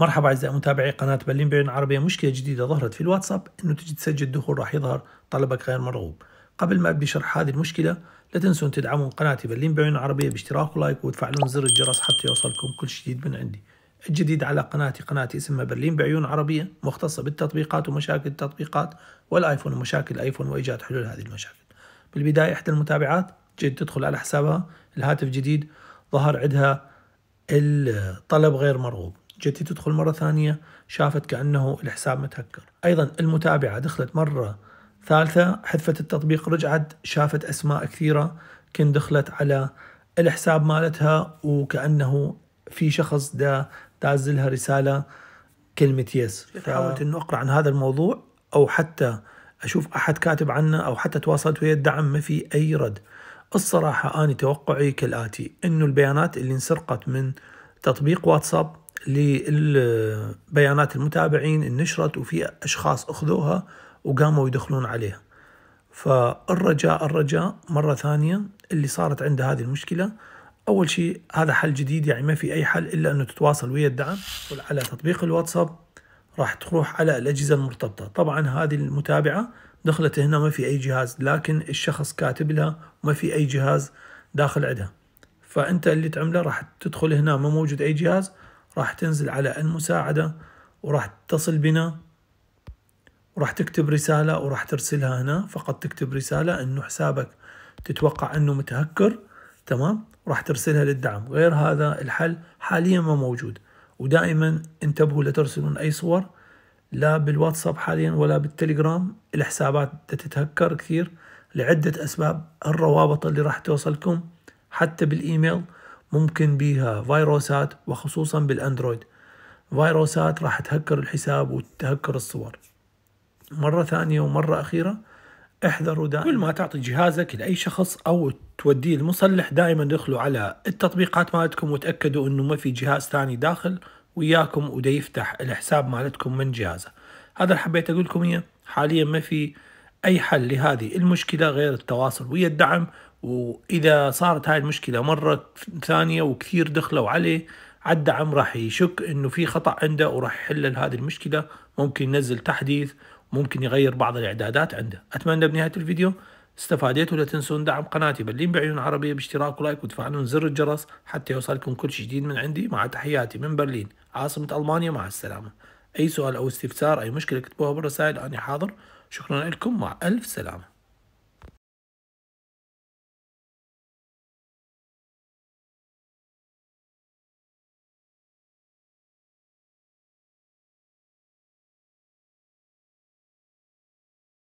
مرحبا أعزائي متابعي قناة برلين بين عربية مشكلة جديدة ظهرت في الواتساب أنه تجي تسجل دخول راح يظهر طلبك غير مرغوب قبل ما أبدي شرح هذه المشكلة لا تنسوا أن تدعمون قناتي برلين بين عربية باشتراك ولايك وتفعلون زر الجرس حتى يوصلكم كل جديد من عندي الجديد على قناتي قناتي اسمها برلين بعيون عربية مختصة بالتطبيقات ومشاكل التطبيقات والآيفون ومشاكل الآيفون وإيجاد حلول هذه المشاكل بالبداية إحدى المتابعات جيت تدخل على حسابها الهاتف جديد ظهر عندها الطلب غير مرغوب جتي تدخل مرة ثانية شافت كأنه الحساب متهكر أيضا المتابعة دخلت مرة ثالثة حذفت التطبيق رجعت شافت أسماء كثيرة كن دخلت على الحساب مالتها وكأنه في شخص دا تازلها رسالة كلمة يس حاولت أنه أقرأ عن هذا الموضوع أو حتى أشوف أحد كاتب عنه أو حتى تواصلت ويا الدعم ما في أي رد الصراحة أنا توقعي كالآتي أنه البيانات اللي انسرقت من تطبيق واتساب لبيانات المتابعين انشرت وفي اشخاص اخذوها وقاموا يدخلون عليها فالرجاء الرجاء مرة ثانية اللي صارت عنده هذه المشكلة أول شيء هذا حل جديد يعني ما في أي حل إلا أنه تتواصل ويا الدعم على تطبيق الواتساب راح تروح على الأجهزة المرتبطة طبعا هذه المتابعة دخلت هنا ما في أي جهاز لكن الشخص كاتب لها ما في أي جهاز داخل عندها فأنت اللي تعمله راح تدخل هنا ما موجود أي جهاز راح تنزل على المساعدة وراح تتصل بنا وراح تكتب رسالة وراح ترسلها هنا فقط تكتب رسالة انه حسابك تتوقع انه متهكر تمام راح ترسلها للدعم غير هذا الحل حاليا ما موجود ودائما انتبهوا لا ترسلون اي صور لا بالواتساب حاليا ولا بالتليجرام الحسابات تتهكر كثير لعدة اسباب الروابط اللي راح توصلكم حتى بالايميل ممكن بيها فيروسات وخصوصا بالاندرويد فيروسات راح تهكر الحساب وتهكر الصور مرة ثانية ومرة أخيرة احذروا دائما كل ما تعطي جهازك لأي شخص أو توديه المصلح دائما دخلوا على التطبيقات مالتكم وتأكدوا أنه ما في جهاز ثاني داخل وياكم وده يفتح الحساب مالتكم من جهازه هذا اللي حبيت أقول لكم إياه حاليا ما في أي حل لهذه المشكلة غير التواصل ويا الدعم وإذا صارت هاي المشكلة مرة ثانية وكثير دخلوا عليه على الدعم راح يشك إنه في خطأ عنده وراح يحل هذه المشكلة ممكن ينزل تحديث ممكن يغير بعض الإعدادات عنده أتمنى بنهاية الفيديو استفاديتوا لا تنسون دعم قناتي بلين بعيون عربية باشتراك ولايك وتفعلون زر الجرس حتى يوصلكم كل شيء جديد من عندي مع تحياتي من برلين عاصمة ألمانيا مع السلامة أي سؤال أو استفسار أي مشكلة كتبوها بالرسائل أنا حاضر شكرا لكم مع ألف سلامة